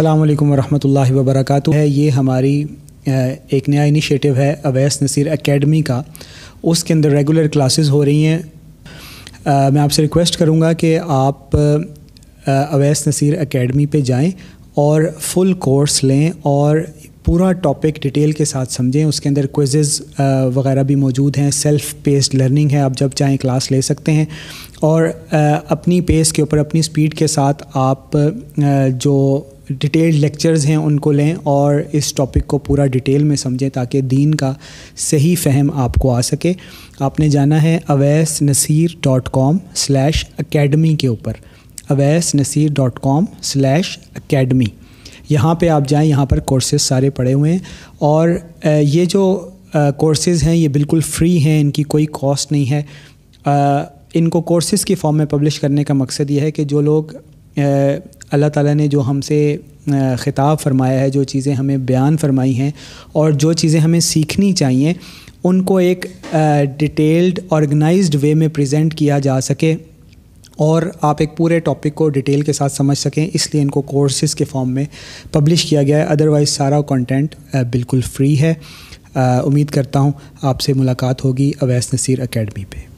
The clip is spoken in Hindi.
अल्लाम वरहमल वबरक है ये हमारी एक नया इनिशिएटिव है अवैस नसीर एकेडमी का उसके अंदर रेगुलर क्लासेस हो रही हैं मैं आपसे रिक्वेस्ट करूँगा कि आप अवैस नसीर एकेडमी पे जाएं और फुल कोर्स लें और पूरा टॉपिक डिटेल के साथ समझें उसके अंदर क्विजेज़ वगैरह भी मौजूद हैं सेल्फ पेस्ड लर्निंग है आप जब चाहें क्लास ले सकते हैं और अपनी पेस के ऊपर अपनी स्पीड के साथ आप जो डिटेल्ड लेक्चर्स हैं उनको लें और इस टॉपिक को पूरा डिटेल में समझें ताकि दीन का सही फहम आपको आ सके आपने जाना है Awais Naseer dot com slash academy के ऊपर Awais Naseer dot com slash academy यहाँ पे आप जाएं यहाँ पर कोर्सेज सारे पड़े हुए हैं और ये जो कोर्सेज़ हैं ये बिल्कुल फ्री हैं इनकी कोई कॉस्ट नहीं है आ, इनको कोर्सेज़ की फॉर्म में पब्लिश करने का मकसद ये है कि जो लोग अल्लाह ताला ने जो हमसे ख़िताब फरमाया है जो चीज़ें हमें बयान फरमाई हैं और जो चीज़ें हमें सीखनी चाहिए उनको एक डिटेल्ड ऑर्गेनाइज्ड वे में प्रेजेंट किया जा सके और आप एक पूरे टॉपिक को डिटेल के साथ समझ सकें इसलिए इनको कोर्सेज़ के फॉर्म में पब्लिश किया गया है अदरवाइज़ सारा कंटेंट बिल्कुल फ्री है उम्मीद करता हूँ आपसे मुलाकात होगी अवैस नसीर अकेडमी पे